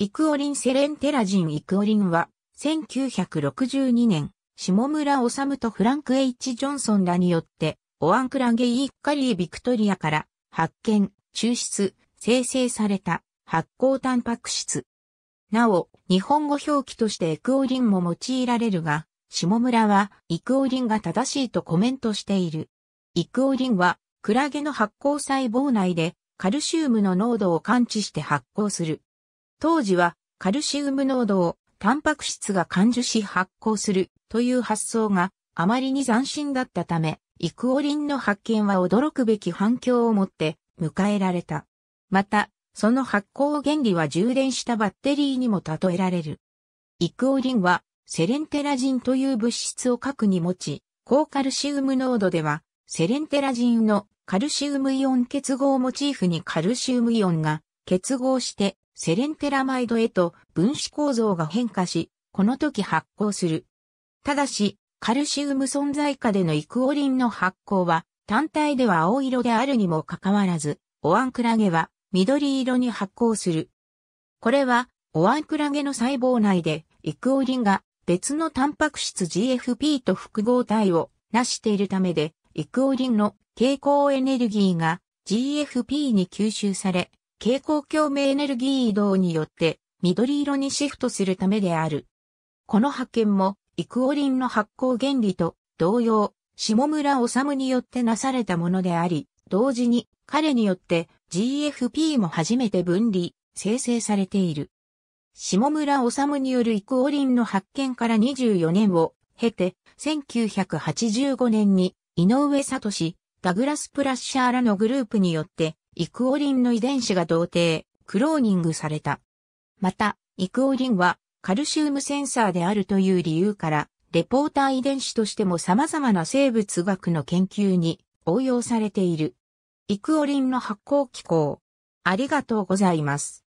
イクオリンセレンテラジンイクオリンは、1962年、下村治とフランク・ H・ ジョンソンらによって、オアンクラゲイ・ッカリー・ビクトリアから発見、抽出、生成された発光タンパク質。なお、日本語表記としてエクオリンも用いられるが、下村はイクオリンが正しいとコメントしている。イクオリンはクラゲの発光細胞内でカルシウムの濃度を感知して発光する。当時はカルシウム濃度をタンパク質が感受し発酵するという発想があまりに斬新だったため、イクオリンの発見は驚くべき反響をもって迎えられた。また、その発酵原理は充電したバッテリーにも例えられる。イクオリンはセレンテラジンという物質を核に持ち、高カルシウム濃度ではセレンテラジンのカルシウムイオン結合をモチーフにカルシウムイオンが結合してセレンテラマイドへと分子構造が変化し、この時発酵する。ただし、カルシウム存在下でのイクオリンの発酵は単体では青色であるにもかかわらず、オアンクラゲは緑色に発酵する。これは、オアンクラゲの細胞内で、イクオリンが別のタンパク質 GFP と複合体を成しているためで、イクオリンの蛍光エネルギーが GFP に吸収され、蛍光共鳴エネルギー移動によって緑色にシフトするためである。この発見も、イクオリンの発光原理と同様、下村治によってなされたものであり、同時に彼によって GFP も初めて分離、生成されている。下村治によるイクオリンの発見から24年を経て、1985年に井上聡、ダグラス・プラッシャーらのグループによってイクオリンの遺伝子が同定、クローニングされた。また、イクオリンはカルシウムセンサーであるという理由から、レポーター遺伝子としても様々な生物学の研究に応用されている。イクオリンの発光機構。ありがとうございます。